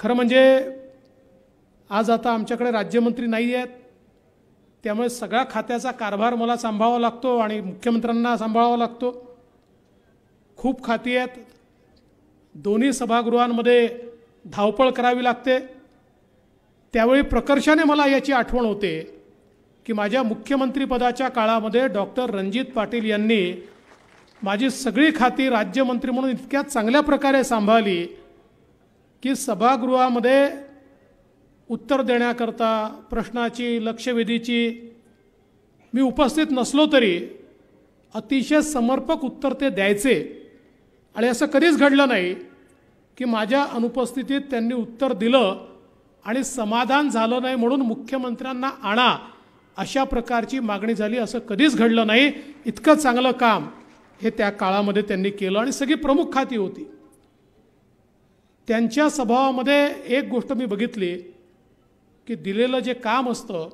खरं म्हणजे आज आता आमच्याकडे राज्यमंत्री नाही आहेत त्यामुळे सगळ्या खात्याचा कारभार मला सांभाळावा लागतो आणि मुख्यमंत्र्यांना सांभाळावा लागतो खूप खाती आहेत दोन्ही सभागृहांमध्ये धावपळ करावी लागते त्यावेळी प्रकर्षाने मला याची आठवण होते की माझ्या मुख्यमंत्रीपदाच्या काळामध्ये डॉक्टर रणजित पाटील यांनी माझी सगळी खाती राज्यमंत्री म्हणून इतक्या चांगल्या प्रकारे सांभाळली की सभागृहामध्ये उत्तर देण्याकरता प्रश्नाची लक्षवेधीची मी उपस्थित नसलो तरी अतिशय समर्पक उत्तर ते द्यायचे आणि असं कधीच घडलं नाही की माझ्या अनुपस्थितीत त्यांनी उत्तर दिलं आणि समाधान झालं नाही म्हणून मुख्यमंत्र्यांना आणा अशा प्रकारची मागणी झाली असं कधीच घडलं नाही इतकं चांगलं काम हे त्या काळामध्ये त्यांनी केलं आणि सगळी प्रमुख खाती होती त्यांच्या स्वभावामध्ये एक गोष्ट मी बघितली की दिलेलं जे काम असतं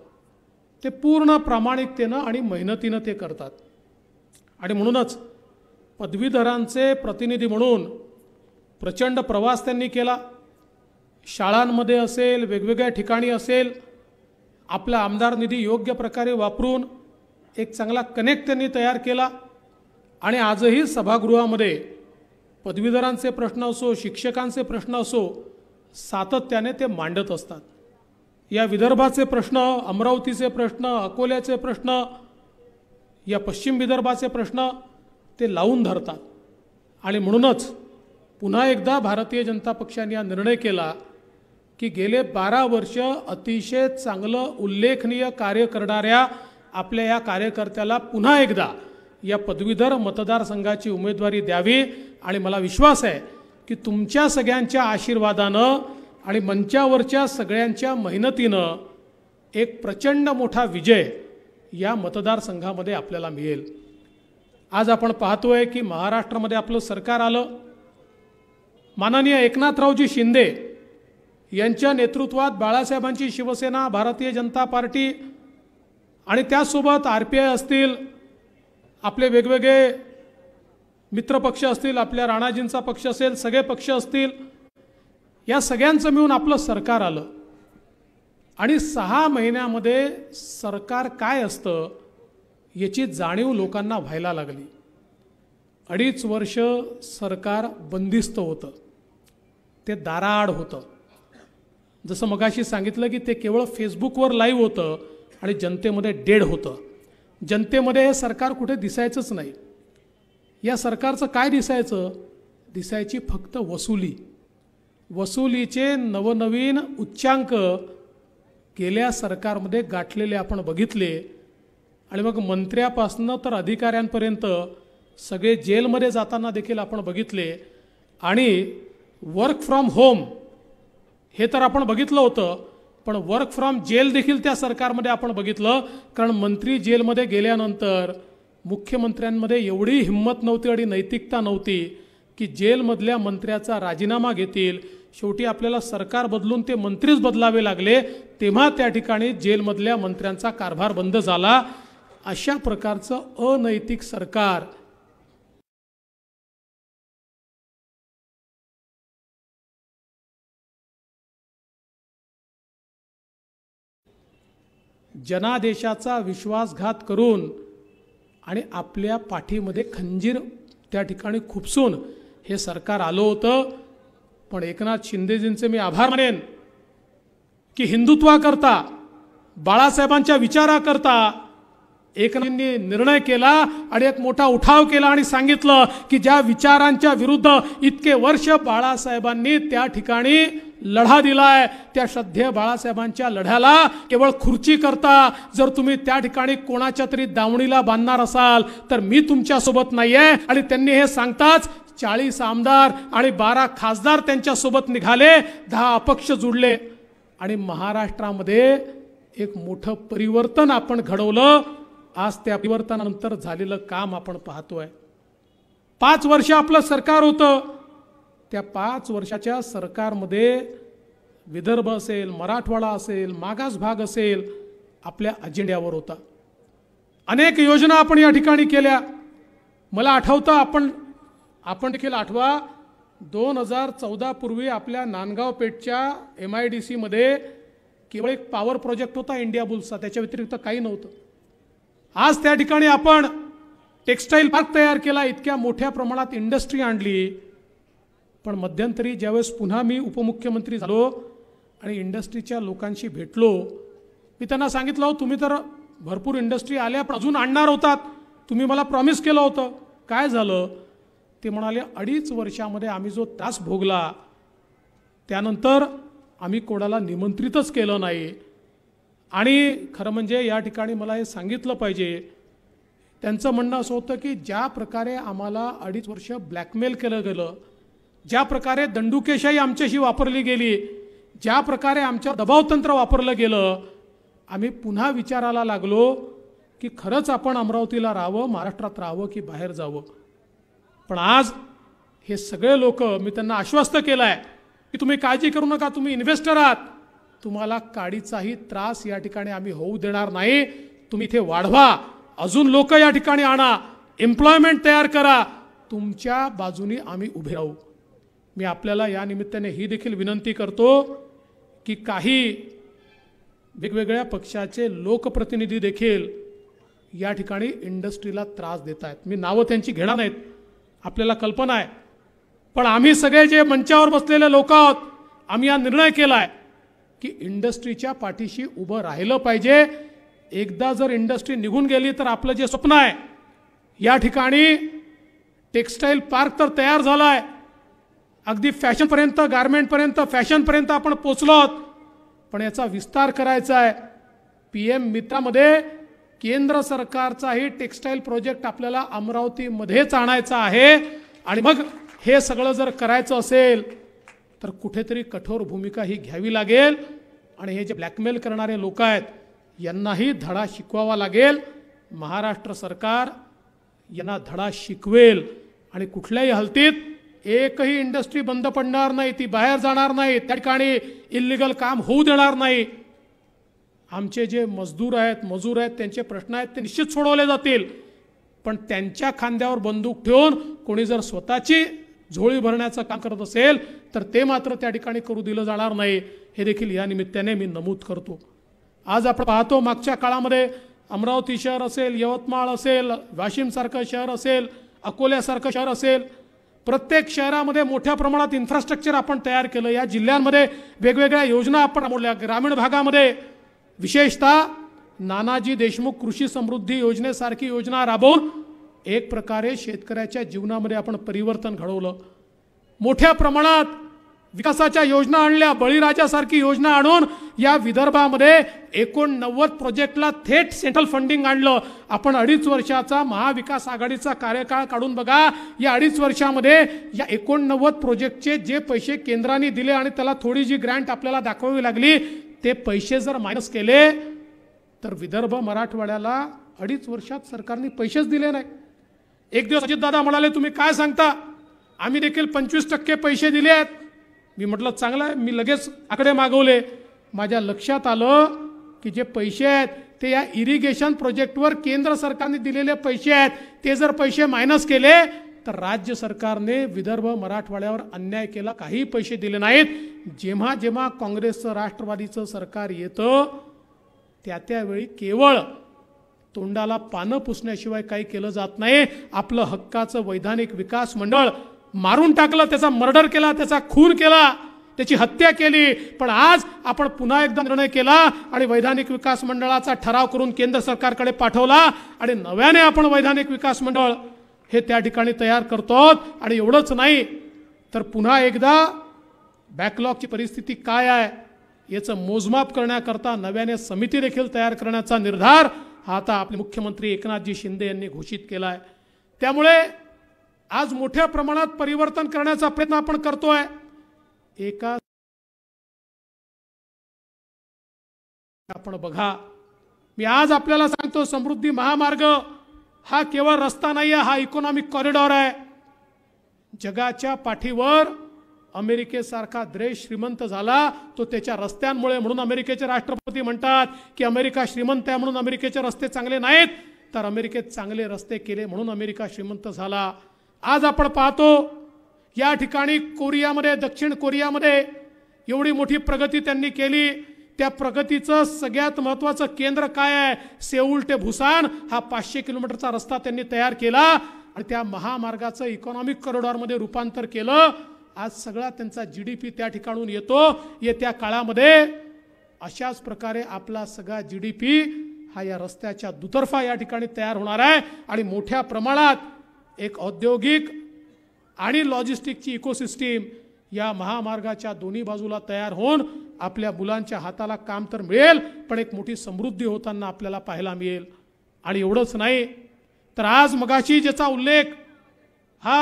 ते पूर्ण प्रामाणिकतेनं आणि मेहनतीनं ते करतात आणि म्हणूनच पदवीधरांचे प्रतिनिधी म्हणून प्रचंड प्रवास त्यांनी केला शाळांमध्ये असेल वेगवेगळ्या ठिकाणी असेल आपला आमदार निधी योग्य प्रकारे वापरून एक चांगला कनेक्ट त्यांनी तयार केला आणि आजही सभागृहामध्ये पदवीधरांचे प्रश्न असो शिक्षकांचे प्रश्न असो सातत्याने ते मांडत असतात या विदर्भाचे प्रश्न अमरावतीचे प्रश्न अकोल्याचे प्रश्न या पश्चिम विदर्भाचे प्रश्न ते लावून धरतात आणि म्हणूनच पुन्हा एकदा भारतीय जनता पक्षाने हा निर्णय केला की गेले बारा वर्ष अतिशय चांगलं उल्लेखनीय कार्य करणाऱ्या आपल्या या कार्यकर्त्याला पुन्हा एकदा या पदवीधर मतदारसंघाची उमेदवारी द्यावी आणि मला विश्वास आहे की तुमच्या सगळ्यांच्या आशीर्वादानं आणि मंचावरच्या सगळ्यांच्या मेहनतीनं एक प्रचंड मोठा विजय या मतदारसंघामध्ये आपल्याला मिळेल आज आपण पाहतो आहे की महाराष्ट्रामध्ये आपलं सरकार आलं माननीय एकनाथरावजी शिंदे यांच्या नेतृत्वात बाळासाहेबांची शिवसेना भारतीय जनता पार्टी आणि त्याचसोबत आर पी आय असतील आपले वेगवेगळे मित्रपक्ष असतील आपल्या राणाजींचा पक्ष असेल सगळे पक्ष असतील या सगळ्यांचं मिळून आपलं सरकार आलं आणि सहा महिन्यामध्ये सरकार काय असतं याची जाणीव लोकांना व्हायला लागली अडीच वर्ष सरकार बंदिस्त होतं ते दाराआड होतं जसं मगाशी सांगितलं की ते केवळ फेसबुकवर लाईव्ह होतं आणि जनतेमध्ये डेड होतं जनतेमध्ये हे सरकार कुठे दिसायचंच नाही या सरकारचं काय दिसायचं दिसायची फक्त वसुली वसुलीचे नवनवीन उच्चांक गेल्या सरकारमध्ये गाठलेले आपण बघितले आणि मग मंत्र्यापासनं तर अधिकाऱ्यांपर्यंत सगळे जेलमध्ये जाताना देखील आपण बघितले आणि वर्क फ्रॉम होम हे तर आपण बघितलं होतं पण वर्क फ्रॉम जेल देखील त्या सरकारमध्ये आपण बघितलं कारण मंत्री जेलमध्ये गेल्यानंतर मुख्यमंत्र्यांमध्ये एवढी हिंमत नव्हती आणि नैतिकता नव्हती की जेलमधल्या मंत्र्याचा राजीनामा घेतील शेवटी आपल्याला सरकार बदलून ते मंत्रीच बदलावे लागले तेव्हा त्या ठिकाणी जेलमधल्या मंत्र्यांचा कारभार बंद झाला अशा प्रकारचं अनैतिक सरकार जनादेशाचा विश्वासघात करून आणि आपल्या पाठीमध्ये खंजीर त्या ठिकाणी खुपसून हे सरकार आलं होतं पण एकनाथ शिंदेजींचे मी आभार मानेन की हिंदुत्वाकरता बाळासाहेबांच्या विचाराकरता एकनाथांनी निर्णय केला आणि एक मोठा उठाव केला आणि सांगितलं की ज्या विचारांच्या विरुद्ध इतके वर्ष बाळासाहेबांनी त्या ठिकाणी लढा दिलाय त्या श्रद्धेय बाळासाहेबांच्या लढ्याला केवळ खुर्ची करता जर तुम्ही त्या ठिकाणी कोणाच्या तरी दावणीला बांधणार असाल तर मी तुमच्यासोबत नाही आहे आणि त्यांनी हे सांगताच चाळीस आमदार आणि बारा खासदार त्यांच्यासोबत निघाले दहा अपक्ष जुडले आणि महाराष्ट्रामध्ये एक मोठं परिवर्तन आपण घडवलं आज त्या परिवर्तनानंतर झालेलं काम आपण पाहतोय पाच वर्ष आपलं सरकार होतं त्या पाच वर्षाच्या सरकारमध्ये विदर्भ असेल मराठवाडा असेल मागास भाग असेल आपल्या अजेंड्यावर होता अनेक योजना आपण या ठिकाणी केल्या मला आठवतं आपण आपण देखील आठवा दोन हजार चौदा पूर्वी आपल्या नांदगाव पेठच्या एम आय डी सीमध्ये केवळ एक पॉवर प्रोजेक्ट होता इंडिया बुल्सचा त्याच्या व्यतिरिक्त काही नव्हतं आज त्या ठिकाणी आपण टेक्स्टाईल पार्क तयार केला इतक्या मोठ्या प्रमाणात इंडस्ट्री आणली पण मध्यंतरी ज्यावेळेस पुन्हा मी उपमुख्यमंत्री झालो आणि इंडस्ट्रीच्या लोकांशी भेटलो मी त्यांना सांगितलं हो तुम्ही तर भरपूर इंडस्ट्री आल्या अजून आणणार होतात तुम्ही मला प्रॉमिस केलं होतं काय झालं ते म्हणाले अडीच वर्षामध्ये आम्ही जो त्रास भोगला त्यानंतर आम्ही कोणाला निमंत्रितच केलं नाही आणि खरं म्हणजे या ठिकाणी मला हे सांगितलं पाहिजे त्यांचं म्हणणं असं होतं की ज्या प्रकारे आम्हाला अडीच वर्ष ब्लॅकमेल केलं गेलं ज्या प्रकारे दंडुकेशाही आमच्याशी वापरली गेली ज्या प्रकारे आमच्या दबावतंत्र वापरलं गेलं आम्ही पुन्हा विचाराला लागलो की खरंच आपण अमरावतीला राहावं महाराष्ट्रात राहावं की बाहेर जावं पण आज हे सगळे लोक मी त्यांना आश्वस्त केलं आहे की तुम्ही काळजी करू नका तुम्ही इन्व्हेस्टर आहात तुम्हाला काडीचाही त्रास या ठिकाणी आम्ही होऊ देणार नाही तुम्ही इथे वाढवा अजून लोक या ठिकाणी आणा एम्प्लॉयमेंट तयार करा तुमच्या बाजूनी आम्ही उभे राहू मी आपल्याला या निमित्ताने ही देखील विनंती करतो की काही वेगवेगळ्या पक्षाचे लोकप्रतिनिधी देखील या ठिकाणी इंडस्ट्रीला त्रास देत आहेत मी नावं त्यांची घेणार नाहीत आपल्याला कल्पना आहे पण आम्ही सगळे जे मंचावर बसलेले लोक आहोत आम्ही हा निर्णय केला आहे की इंडस्ट्रीच्या पाठीशी उभं राहिलं पाहिजे एकदा जर इंडस्ट्री निघून गेली तर आपलं जे स्वप्न आहे या ठिकाणी टेक्स्टाईल पार्क तर तयार झाला आहे अगदी फॅशनपर्यंत गारमेंटपर्यंत फॅशनपर्यंत आपण पोचलो आहोत पण याचा विस्तार करायचा आहे पी एम मित्रामध्ये केंद्र सरकारचाही टेक्स्टाईल प्रोजेक्ट आपल्याला अमरावतीमध्येच आणायचा आहे आणि मग हे सगळं जर करायचं असेल तर कुठेतरी कठोर भूमिका ही घ्यावी लागेल आणि हे जे ब्लॅकमेल करणारे लोक आहेत यांनाही धडा शिकवावा लागेल महाराष्ट्र सरकार यांना धडा शिकवेल आणि कुठल्याही हलतीत एकही इंडस्ट्री बंद पडणार नाही ती बाहेर जाणार नाही त्या ठिकाणी इल्लिगल काम होऊ देणार नाही आमचे जे मजदूर आहेत मजूर आहेत त्यांचे प्रश्न आहेत ते निश्चित सोडवले जातील पण त्यांच्या खांद्यावर बंदूक ठेवून कोणी जर स्वतःची झोळी भरण्याचं काम करत असेल तर ते मात्र त्या ठिकाणी करू दिलं जाणार नाही हे देखील या निमित्ताने मी नमूद करतो आज आपण पाहतो मागच्या काळामध्ये अमरावती शहर असेल यवतमाळ असेल वाशिमसारखं शहर असेल अकोल्यासारखं शहर असेल प्रत्येक शहरामध्ये मोठ्या प्रमाणात इन्फ्रास्ट्रक्चर आपण तयार केलं या जिल्ह्यांमध्ये वेगवेगळ्या योजना आपण राबवल्या ग्रामीण भागामध्ये विशेषतः नानाजी देशमुख कृषी समृद्धी योजनेसारखी योजना राबवून एक प्रकारे शेतकऱ्याच्या जीवनामध्ये आपण परिवर्तन घडवलं मोठ्या प्रमाणात विकासाच्या योजना आणल्या बळीराजासारखी योजना आणून या विदर्भामध्ये एकोणनव्वद प्रोजेक्टला थेट सेंट्रल फंडिंग आणलं आपण अडीच वर्षाचा महाविकास आघाडीचा कार्यकाळ काढून बघा या अडीच वर्षामध्ये या एकोणनव्वद प्रोजेक्टचे जे पैसे केंद्राने दिले आणि त्याला थोडी जी ग्रँट आपल्याला दाखवावी लागली ते पैसे जर मायनस केले तर विदर्भ मराठवाड्याला अडीच वर्षात सरकारने पैसेच दिले नाही एक दिवस अजितदादा म्हणाले तुम्ही काय सांगता आम्ही देखील पंचवीस टक्के पैसे दिले आहेत मी म्हटलं चांगलं आहे मी लगेच आकडे मागवले माझ्या लक्षात आलं की जे पैसे आहेत ते या इरिगेशन प्रोजेक्टवर केंद्र सरकारने दिलेले पैसे आहेत ते जर पैसे मायनस केले तर राज्य सरकारने विदर्भ मराठवाड्यावर अन्याय केला काही पैसे दिले नाहीत जेव्हा जेव्हा काँग्रेसचं राष्ट्रवादीचं सरकार येतं त्या त्यावेळी केवळ तोंडाला पानं पुसण्याशिवाय काही केलं जात नाही आपलं हक्काचं वैधानिक विकास मंडळ मारून टाकलं त्याचा मर्डर केला त्याचा खून केला त्याची हत्या केली पण आज आपण पुन्हा एकदा निर्णय केला आणि वैधानिक विकास मंडळाचा ठराव करून केंद्र सरकारकडे पाठवला आणि नव्याने आपण वैधानिक विकास मंडळ हे त्या ठिकाणी तयार करतो आणि एवढंच नाही तर पुन्हा एकदा बॅकलॉगची परिस्थिती काय आहे याचं मोजमाप करण्याकरता नव्याने समिती देखील तयार करण्याचा निर्धार हा आता आपले मुख्यमंत्री एकनाथजी शिंदे यांनी घोषित केला आहे त्यामुळे आज मोठ्या प्रमाणात परिवर्तन करण्याचा प्रयत्न आपण करतोय एका आपण बघा मी आज आपल्याला सांगतो समृद्धी महामार्ग हा केवळ रस्ता नाही आहे हा इकॉनॉमिक कॉरिडॉर आहे जगाच्या पाठीवर अमेरिकेसारखा देश श्रीमंत झाला तो त्याच्या रस्त्यांमुळे म्हणून अमेरिकेचे राष्ट्रपती म्हणतात की अमेरिका श्रीमंत आहे म्हणून अमेरिकेचे रस्ते चांगले नाहीत तर अमेरिकेत चांगले रस्ते केले म्हणून अमेरिका श्रीमंत झाला आज आपण पाहतो या ठिकाणी कोरियामध्ये दक्षिण कोरियामध्ये एवढी मोठी प्रगती त्यांनी केली त्या प्रगतीचं सगळ्यात महत्त्वाचं केंद्र काय आहे सेऊल ते भुसान हा पाचशे किलोमीटरचा रस्ता त्यांनी तयार केला आणि त्या महामार्गाचं इकॉनॉमिक कॉरिडॉरमध्ये रूपांतर केलं आज सगळा त्यांचा जी डी पी त्या ठिकाणून येतो येत्या काळामध्ये अशाच प्रकारे आपला सगळा जी डी पी हा या रस्त्याच्या दुतर्फा या ठिकाणी तयार होणार आहे आणि मोठ्या प्रमाणात एक औद्योगिक आणि लॉजिस्टिकची इकोसिस्टीम या महामार्गाच्या दोन्ही बाजूला तयार होऊन आपल्या मुलांच्या हाताला काम तर मिळेल पण एक मोठी समृद्धी होताना आपल्याला पाहायला मिळेल आणि एवढंच नाही तर आज मगाशी ज्याचा उल्लेख हा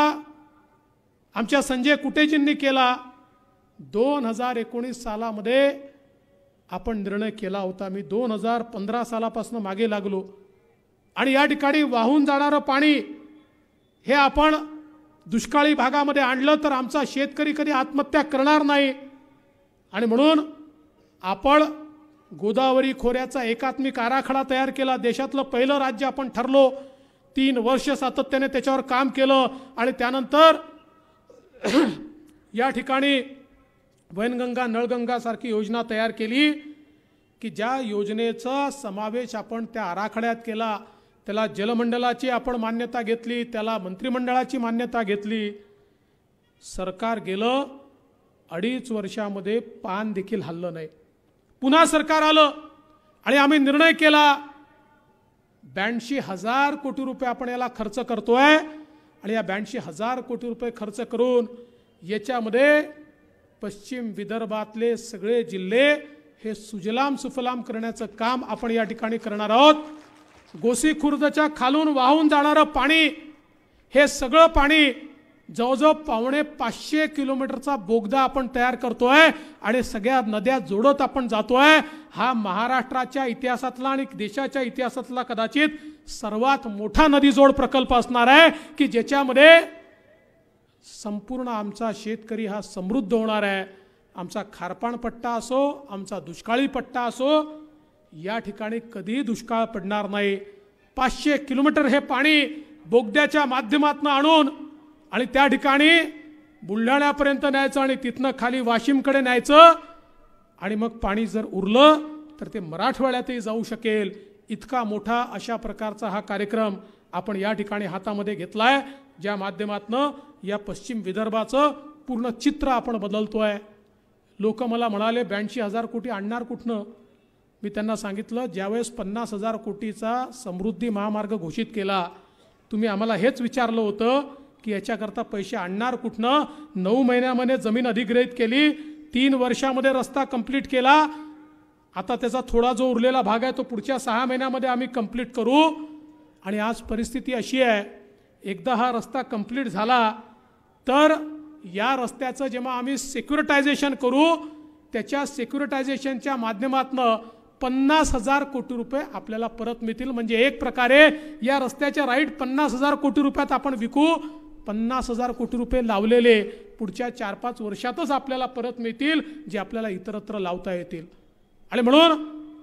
आमच्या संजय कुटेजींनी केला दोन हजार एकोणीस सालामध्ये आपण निर्णय केला होता मी दोन हजार पंधरा सालापासून मागे लागलो आणि या ठिकाणी वाहून जाणारं पाणी हे आपण दुष्काळी भागामध्ये आणलं तर आमचा शेतकरी कधी आत्महत्या करणार नाही आणि म्हणून आपण गोदावरी खोऱ्याचा एकात्मिक आराखडा तयार केला देशातलं पहिलं राज्य आपण ठरलो तीन वर्ष सातत्याने त्याच्यावर काम केलं आणि त्यानंतर या ठिकाणी वैनगंगा नळगंगासारखी योजना तयार केली की ज्या योजनेचा समावेश आपण त्या आराखड्यात केला त्याला जलमंडळाची आपण मान्यता घेतली त्याला मंत्रिमंडळाची मान्यता घेतली सरकार गेलं अडीच वर्षामध्ये पान देखील हल्लं नाही पुन्हा सरकार आलं आणि आम्ही निर्णय केला ब्याऐंशी हजार कोटी रुपये आपण याला खर्च करतोय आणि या ब्याऐंशी हजार कोटी रुपये खर्च करून याच्यामध्ये पश्चिम विदर्भातले सगळे जिल्हे हे सुजलाम सुफलाम करण्याचं काम आपण या ठिकाणी करणार आहोत गोसी खालून वाहून जाणारं पाणी हे सगळं पाणी जवळजवळ पावणे पाचशे किलोमीटरचा बोगदा आपण तयार करतोय आणि सगळ्या नद्या जोडत आपण जातोय हा महाराष्ट्राच्या इतिहासातला आणि देशाच्या इतिहासातला कदाचित सर्वात मोठा नदीजोड प्रकल्प असणार आहे की ज्याच्यामध्ये संपूर्ण आमचा शेतकरी हा समृद्ध होणार आहे आमचा खारपाण पट्टा असो आमचा दुष्काळी पट्टा असो या ठिकाणी कधीही दुष्काळ पडणार नाही पाचशे किलोमीटर हे पाणी बोगद्याच्या माध्यमातून आणून आणि त्या ठिकाणी बुलढाण्यापर्यंत न्यायचं आणि तिथनं खाली वाशिमकडे न्यायचं आणि मग पाणी जर उरलं तर ते मराठवाड्यातही जाऊ शकेल इतका मोठा अशा प्रकारचा हा कार्यक्रम आपण या ठिकाणी हातामध्ये घेतला आहे ज्या माध्यमातनं या पश्चिम विदर्भाचं पूर्ण चित्र आपण बदलतो आहे लोक मला म्हणाले ब्याऐंशी हजार कोटी आणणार कुठनं मी त्यांना सांगितलं ज्यावेळेस पन्नास हजार कोटीचा समृद्धी महामार्ग घोषित केला तुम्ही आम्हाला हेच विचारलं होतं की याच्याकरता पैसे आणणार कुठनं नऊ महिन्यामध्ये जमीन अधिग्रहित केली तीन वर्षामध्ये रस्ता कंप्लीट केला आता त्याचा थोडा जो उरलेला भाग आहे तो पुढच्या सहा महिन्यामध्ये आम्ही कंप्लीट करू आणि आज परिस्थिती अशी आहे एकदा हा रस्ता कंप्लीट झाला तर या रस्त्याचं जेव्हा आम्ही सेक्युरिटायझेशन करू त्याच्या सेक्युरिटायझेशनच्या माध्यमातनं पन्नास हजार कोटी रुपये आपल्याला परत मिळतील म्हणजे एक प्रकारे या रस्त्याच्या राईट पन्नास हजार कोटी रुपयात आपण विकू पन्नास हजार कोटी रुपये लावलेले पुढच्या चार पाच वर्षातच आपल्याला परत मिळतील जे आपल्याला इतरत्र लावता येतील आणि म्हणून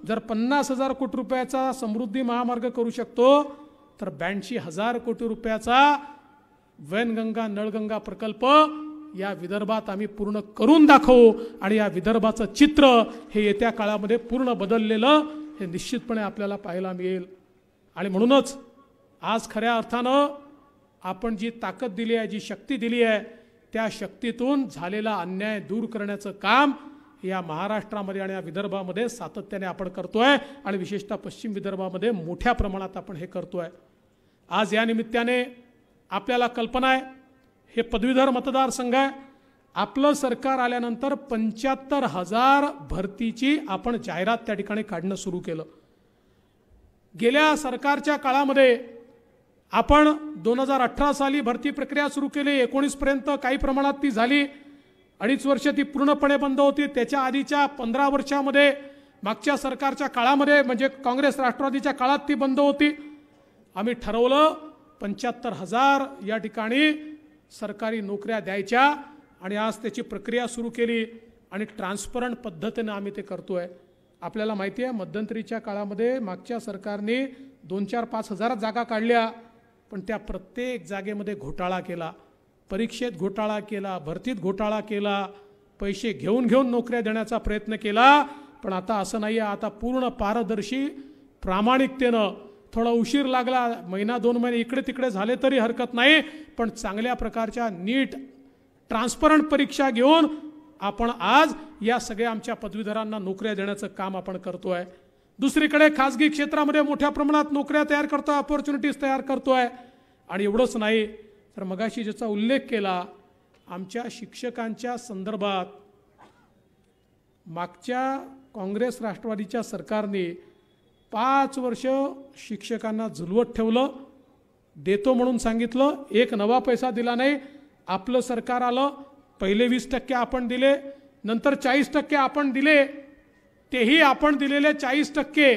जर पन्नास हजार कोटी रुपयाचा समृद्धी महामार्ग करू शकतो तर ब्याऐंशी हजार कोटी रुपयाचा वैनगंगा नळगंगा प्रकल्प या विदर्भात आम्ही पूर्ण करून दाखवू आणि या विदर्भाचं चित्र हे येत्या काळामध्ये पूर्ण बदललेलं हे निश्चितपणे आपल्याला पाहायला मिळेल आणि म्हणूनच आज खऱ्या अर्थानं आपण जी ताकद दिली आहे जी शक्ती दिली आहे त्या शक्तीतून झालेला अन्याय दूर करण्याचं काम या महाराष्ट्रामध्ये आणि या विदर्भामध्ये सातत्याने आपण करतो आहे आणि विशेषतः पश्चिम विदर्भामध्ये मोठ्या प्रमाणात आपण हे करतो आहे आज या निमित्ताने आपल्याला कल्पना आहे हे पदवीधर मतदारसंघ आहे आपलं सरकार आल्यानंतर पंच्याहत्तर हजार भरतीची आपण जाहिरात त्या ठिकाणी काढणं सुरू केलं गेल्या सरकारच्या काळामध्ये आपण दोन हजार अठरा साली भरती प्रक्रिया सुरू केली एकोणीसपर्यंत काही प्रमाणात ती झाली अडीच वर्ष ती पूर्णपणे बंद होती त्याच्या आधीच्या पंधरा वर्षामध्ये मागच्या सरकारच्या काळामध्ये म्हणजे काँग्रेस राष्ट्रवादीच्या काळात ती बंद होती आम्ही ठरवलं पंच्याहत्तर हजार या ठिकाणी सरकारी नोकऱ्या द्यायच्या आणि आज त्याची प्रक्रिया सुरू केली आणि ट्रान्सपरंट पद्धतीनं आम्ही ते करतो आहे आपल्याला माहिती आहे मध्यंतरीच्या काळामध्ये मागच्या सरकारने दोन चार पाच हजार जागा काढल्या पण त्या प्रत्येक जागेमध्ये घोटाळा केला परीक्षेत घोटाळा केला भरतीत घोटाळा केला पैसे घेऊन घेऊन नोकऱ्या देण्याचा प्रयत्न केला पण आता असं नाही आहे आता पूर्ण पारदर्शी प्रामाणिकतेनं थोडा उशीर लागला महिना दोन महिने इकडे तिकडे झाले तरी हरकत नाही पण चांगल्या प्रकारच्या नीट ट्रान्सपरंट परीक्षा घेऊन आपण आज या सगळ्या आमच्या पदवीधरांना नोकऱ्या देण्याचं काम आपण करतो आहे दुसरीकडे खाजगी क्षेत्रामध्ये मोठ्या प्रमाणात नोकऱ्या तयार करतो आहे ऑपॉर्च्युनिटीज तयार करतो आहे आणि एवढंच नाही तर मगाशी ज्याचा उल्लेख केला आमच्या शिक्षकांच्या संदर्भात मागच्या काँग्रेस राष्ट्रवादीच्या सरकारने पाच वर्ष शिक्षकांना झुलवत ठेवलं देतो म्हणून सांगितलं एक नवा पैसा दिला नाही आपलं सरकार आलं पहिले वीस टक्के आपण दिले नंतर चाळीस टक्के आपण दिले तेही आपण दिलेले चाळीस टक्के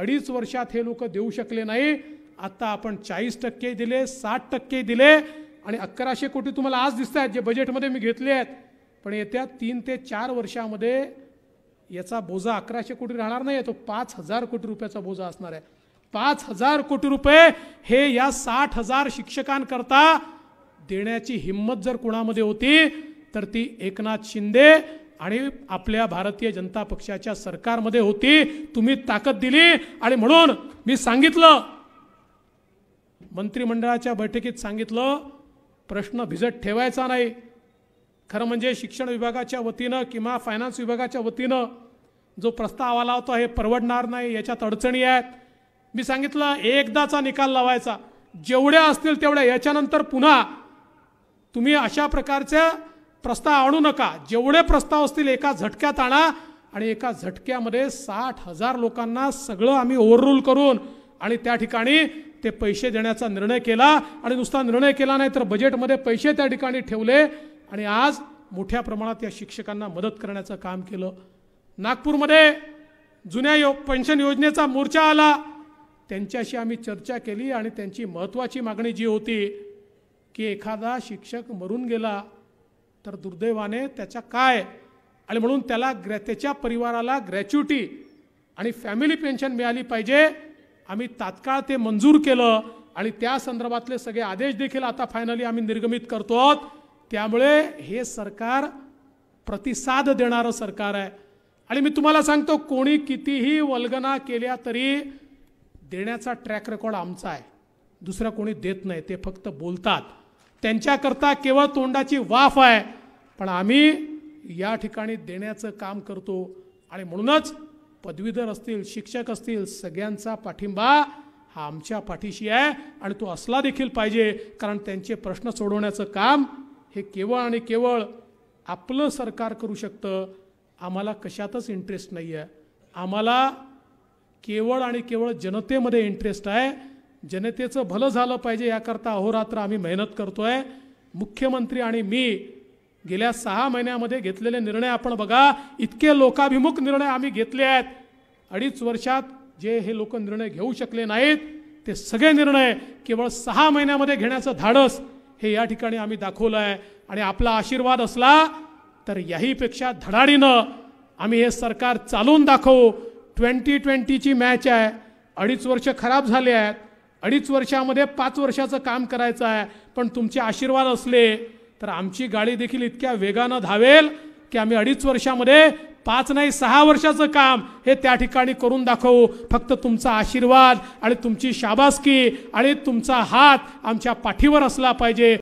अडीच वर्षात हे लोक देऊ शकले नाही आता आपण चाळीस टक्के दिले साठ टक्के दिले आणि अकराशे कोटी तुम्हाला आज दिसत आहेत जे बजेटमध्ये मी घेतले आहेत पण येत्या तीन ते चार वर्षामध्ये याचा बोजा अकराशे कोटी राहणार नाही तो पाच हजार कोटी रुपयाचा बोजा असणार आहे पाच हजार कोटी रुपये हे या साठ हजार शिक्षकांकरता देण्याची हिंमत जर कोणामध्ये होती तर ती एकनाथ शिंदे आणि आपल्या भारतीय जनता पक्षाच्या सरकारमध्ये होती तुम्ही ताकद दिली आणि म्हणून मी सांगितलं मंत्रिमंडळाच्या बैठकीत सांगितलं प्रश्न भिजत ठेवायचा नाही खरं म्हणजे शिक्षण विभागाच्या वतीनं किंवा फायनान्स विभागाच्या वतीनं जो प्रस्ताव आला होता हे परवडणार नाही याच्यात अडचणी आहेत मी सांगितलं एकदाचा निकाल लावायचा जेवढ्या असतील तेवढ्या याच्यानंतर पुन्हा तुम्ही अशा प्रकारच्या प्रस्ताव आणू नका जेवढे प्रस्ताव असतील एका झटक्यात आणा आणि एका झटक्यामध्ये साठ हजार लोकांना सगळं आम्ही ओव्हररूल करून आणि त्या ठिकाणी ते पैसे देण्याचा निर्णय केला आणि नुसता निर्णय केला नाही तर बजेटमध्ये पैसे त्या ठिकाणी ठेवले आणि आज मोठ्या प्रमाणात या शिक्षकांना मदत करण्याचं काम केलं नागपूरमध्ये जुन्या यो पेन्शन योजनेचा मोर्चा आला त्यांच्याशी आम्ही चर्चा केली आणि त्यांची महत्त्वाची मागणी जी होती की एखादा शिक्षक मरून गेला तर दुर्दैवाने त्याचा काय आणि म्हणून त्याला ग्रॅ त्याच्या परिवाराला ग्रॅच्युटी आणि फॅमिली पेन्शन मिळाली पाहिजे आम्ही तात्काळ ते मंजूर केलं आणि त्या संदर्भातले सगळे आदेश देखील आता फायनली आम्ही निर्गमित करतो आहोत त्यामुळे हे सरकार प्रतिसाद देणारं सरकार आहे आणि मी तुम्हाला सांगतो कोणी कितीही वल्गना केल्या तरी देण्याचा ट्रॅक रेकॉर्ड आमचा आहे दुसरं कोणी देत नाही ते फक्त बोलतात त्यांच्याकरता केवळ तोंडाची वाफ आहे पण आम्ही या ठिकाणी देण्याचं काम करतो आणि म्हणूनच पदवीधर असतील शिक्षक असतील सगळ्यांचा पाठिंबा हा आमच्या पाठीशी आहे आणि तो असला देखील पाहिजे कारण त्यांचे प्रश्न सोडवण्याचं काम हे केवळ आणि केवळ आपलं सरकार करू शकतं आम्हाला कशातच इंटरेस्ट नाही आहे आम्हाला केवळ आणि केवळ जनतेमध्ये इंटरेस्ट आहे जनतेचं भलं झालं पाहिजे याकरता अहोरात्र आम्ही मेहनत करतो आहे मुख्यमंत्री आणि मी गेल्या सहा महिन्यामध्ये घेतलेले निर्णय आपण बघा इतके लोकाभिमुख निर्णय आम्ही घेतले आहेत अडीच वर्षात जे हे लोक निर्णय घेऊ शकले नाहीत ते सगळे निर्णय केवळ सहा महिन्यामध्ये घेण्याचं धाडस हे या ठिकाणी आम्ही दाखवलं आहे आणि आपला आशीर्वाद असला तर याहीपेक्षा धडाडीनं आम्ही हे सरकार चालून दाखवू ट्वेंटी ट्वेंटीची मॅच आहे अडीच वर्ष खराब झाले आहेत अडीच वर्षामध्ये पाच वर्षाचं काम करायचं आहे पण तुमचे आशीर्वाद असले तर आमची गाडी देखील इतक्या वेगानं धावेल की आम्ही अडीच वर्षामध्ये पाच नाही सहा वर्षाचं काम हे त्या ठिकाणी करून दाखवू फक्त तुमचा आशीर्वाद आणि तुमची शाबासकी आणि तुमचा हात आमच्या पाठीवर असला पाहिजे